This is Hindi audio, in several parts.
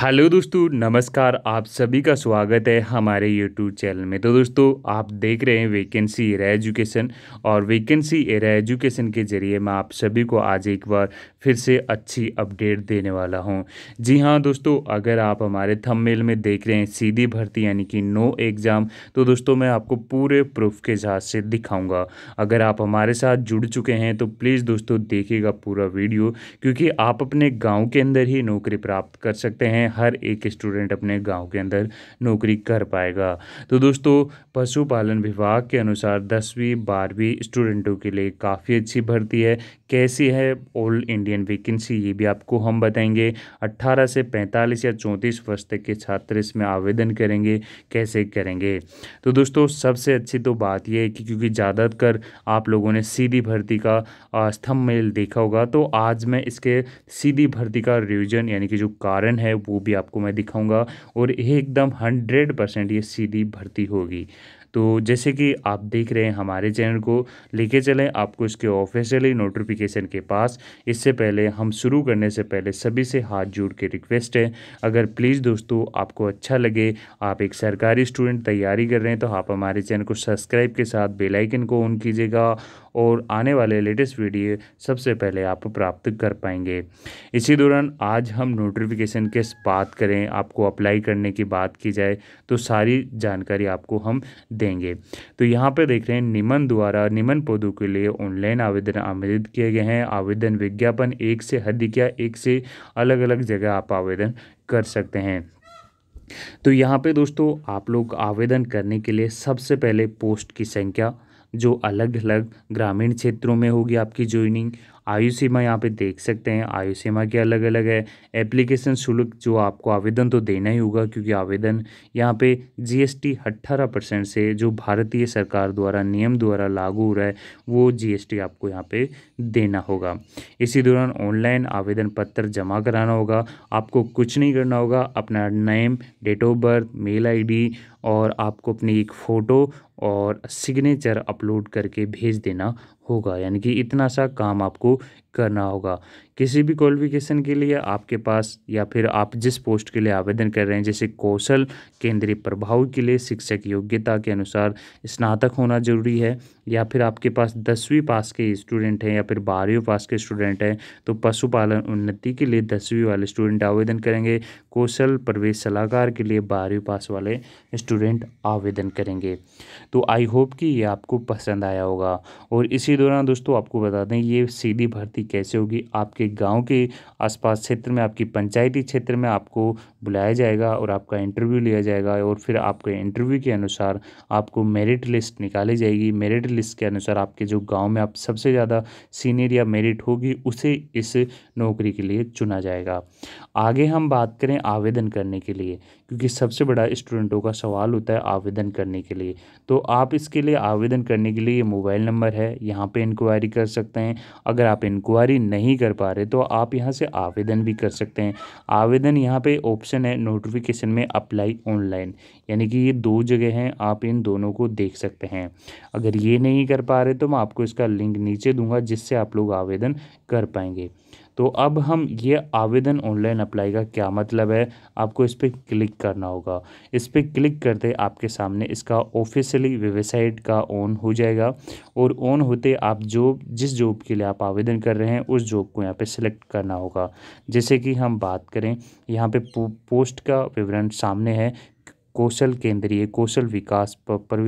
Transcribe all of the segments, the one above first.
हेलो दोस्तों नमस्कार आप सभी का स्वागत है हमारे यूट्यूब चैनल में तो दोस्तों आप देख रहे हैं वैकेंसी एरा एजुकेशन और वैकेंसी एरा एजुकेशन के ज़रिए मैं आप सभी को आज एक बार फिर से अच्छी अपडेट देने वाला हूं जी हां दोस्तों अगर आप हमारे थंबनेल में देख रहे हैं सीधी भर्ती यानी कि नो एग्ज़ाम तो दोस्तों मैं आपको पूरे प्रूफ के जहाज से दिखाऊँगा अगर आप हमारे साथ जुड़ चुके हैं तो प्लीज़ दोस्तों देखिएगा पूरा वीडियो क्योंकि आप अपने गाँव के अंदर ही नौकरी प्राप्त कर सकते हैं में हर एक स्टूडेंट अपने गांव के अंदर नौकरी कर पाएगा तो दोस्तों पशुपालन विभाग के अनुसार दसवीं बारहवीं स्टूडेंटों के लिए काफ़ी अच्छी भर्ती है कैसी है ऑल इंडियन वैकेंसी ये भी आपको हम बताएंगे अट्ठारह से पैंतालीस या चौंतीस वर्ष तक के छात्र इसमें आवेदन करेंगे कैसे करेंगे तो दोस्तों सबसे अच्छी तो बात यह है कि क्योंकि ज़्यादातर आप लोगों ने सीधी भर्ती का स्तंभ मेल देखा होगा तो आज मैं इसके सीधी भर्ती का रिविजन यानी कि जो कारण है वो वो भी आपको मैं दिखाऊंगा और ये एकदम हंड्रेड परसेंट ये सीधी भर्ती होगी तो जैसे कि आप देख रहे हैं हमारे चैनल को लेके चलें आपको इसके ऑफिशियली नोटिफिकेशन के पास इससे पहले हम शुरू करने से पहले सभी से हाथ जोड़ के रिक्वेस्ट है अगर प्लीज़ दोस्तों आपको अच्छा लगे आप एक सरकारी स्टूडेंट तैयारी कर रहे हैं तो आप हमारे चैनल को सब्सक्राइब के साथ बेलाइकन को ऑन कीजिएगा और आने वाले लेटेस्ट वीडियो सबसे पहले आप प्राप्त कर पाएंगे इसी दौरान आज हम नोटिफिकेशन के बात करें आपको अप्लाई करने की बात की जाए तो सारी जानकारी आपको हम देंगे तो यहाँ पर देख रहे हैं निमन द्वारा निमन पदों के लिए ऑनलाइन आवेदन आवेदित किए गए हैं आवेदन विज्ञापन एक से अधिक या एक से अलग अलग जगह आप आवेदन कर सकते हैं तो यहाँ पे दोस्तों आप लोग आवेदन करने के लिए सबसे पहले पोस्ट की संख्या जो अलग अलग ग्रामीण क्षेत्रों में होगी आपकी ज्वाइनिंग आयु सीमा यहाँ पे देख सकते हैं आयु सीमा के अलग अलग है एप्लीकेशन शुल्क जो आपको आवेदन तो देना ही होगा क्योंकि आवेदन यहाँ पे जीएसटी 18 परसेंट से जो भारतीय सरकार द्वारा नियम द्वारा लागू हो रहा है वो जीएसटी आपको यहाँ पे देना होगा इसी दौरान ऑनलाइन आवेदन पत्र जमा कराना होगा आपको कुछ नहीं करना होगा अपना name date of birth mail I और आपको अपनी एक फ़ोटो और सिग्नेचर अपलोड करके भेज देना होगा यानी कि इतना सा काम आपको करना होगा किसी भी क्वालिफिकेशन के लिए आपके पास या फिर आप जिस पोस्ट के लिए आवेदन कर रहे हैं जैसे कौशल केंद्रीय प्रभाव के लिए शिक्षक योग्यता के अनुसार स्नातक होना जरूरी है या फिर आपके पास दसवीं पास के स्टूडेंट हैं या फिर बारहवीं पास के स्टूडेंट हैं तो पशुपालन उन्नति के लिए दसवीं वाले स्टूडेंट आवेदन करेंगे कौशल प्रवेश सलाहकार के लिए बारहवीं पास वाले स्टूडेंट आवेदन करेंगे तो आई होप कि ये आपको पसंद आया होगा और इसी दौरान दोस्तों आपको बता दें ये सीधी भर्ती कैसे होगी आपके गांव के आसपास क्षेत्र में आपकी पंचायती क्षेत्र में आपको बुलाया जाएगा और आपका इंटरव्यू लिया जाएगा और फिर आपके इंटरव्यू के अनुसार आपको मेरिट लिस्ट निकाली जाएगी मेरिट लिस्ट के अनुसार आपके जो गाँव में आप सबसे ज़्यादा सीनियर या मेरिट होगी उसे इस नौकरी के लिए चुना जाएगा आगे हम बात करें आवेदन करने के लिए क्योंकि सबसे बड़ा स्टूडेंटों का सवाल होता है आवेदन करने के लिए तो आप इसके लिए आवेदन करने के लिए मोबाइल नंबर है यहाँ यहाँ पे इंक्वायरी कर सकते हैं अगर आप इंक्वायरी नहीं कर पा रहे तो आप यहाँ से आवेदन भी कर सकते हैं आवेदन यहाँ पे ऑप्शन है नोटिफिकेशन में अप्लाई ऑनलाइन यानी कि ये दो जगह हैं आप इन दोनों को देख सकते हैं अगर ये नहीं कर पा रहे तो मैं आपको इसका लिंक नीचे दूंगा जिससे आप लोग आवेदन कर पाएंगे तो अब हम ये आवेदन ऑनलाइन अप्लाई का क्या मतलब है आपको इस पर क्लिक करना होगा इस पर क्लिक करते आपके सामने इसका ऑफिशियली वेबसाइट का ऑन हो जाएगा और ऑन होते आप जॉब जिस जॉब के लिए आप आवेदन कर रहे हैं उस जॉब को यहाँ पर सिलेक्ट करना होगा जैसे कि हम बात करें यहाँ पे पोस्ट का विवरण सामने है कौशल केंद्रीय कौशल विकास पर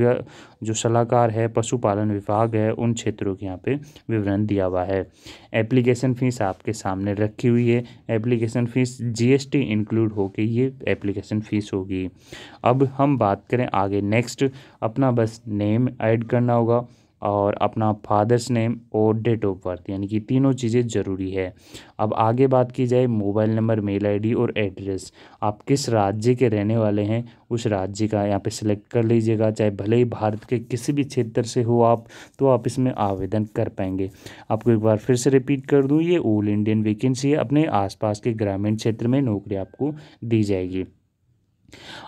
जो सलाहकार है पशुपालन विभाग है उन क्षेत्रों के यहाँ पे विवरण दिया हुआ है एप्लीकेशन फ़ीस आपके सामने रखी हुई है एप्लीकेशन फ़ीस जीएसटी इंक्लूड होके ये एप्लीकेशन फ़ीस होगी अब हम बात करें आगे नेक्स्ट अपना बस नेम ऐड करना होगा और अपना फादर्स नेम और डेट ऑफ बर्थ यानी कि तीनों चीज़ें ज़रूरी है अब आगे बात की जाए मोबाइल नंबर मेल आईडी और एड्रेस आप किस राज्य के रहने वाले हैं उस राज्य का यहाँ पे सिलेक्ट कर लीजिएगा चाहे भले ही भारत के किसी भी क्षेत्र से हो आप तो आप इसमें आवेदन कर पाएंगे आपको एक बार फिर से रिपीट कर दूँ ये ओल्ड इंडियन वैकेंसी है अपने आसपास के ग्रामीण क्षेत्र में नौकरी आपको दी जाएगी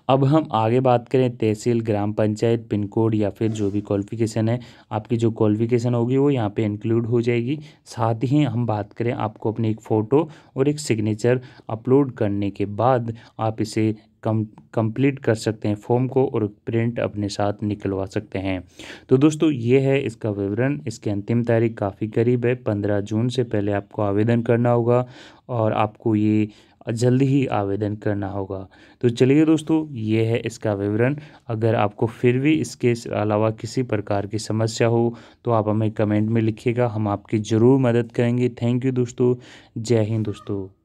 अब हम आगे बात करें तहसील ग्राम पंचायत पिन कोड या फिर जो भी क्वालिफिकेशन है आपकी जो क्वालिफिकेशन होगी वो यहाँ पे इंक्लूड हो जाएगी साथ ही हम बात करें आपको अपनी एक फ़ोटो और एक सिग्नेचर अपलोड करने के बाद आप इसे कम कंप्लीट कर सकते हैं फॉर्म को और प्रिंट अपने साथ निकलवा सकते हैं तो दोस्तों ये है इसका विवरण इसकी अंतिम तारीख काफ़ी करीब है पंद्रह जून से पहले आपको आवेदन करना होगा और आपको ये जल्दी ही आवेदन करना होगा तो चलिए दोस्तों ये है इसका विवरण अगर आपको फिर भी इसके अलावा किसी प्रकार की समस्या हो तो आप हमें कमेंट में लिखिएगा हम आपकी ज़रूर मदद करेंगे थैंक यू दोस्तों जय हिंद दोस्तों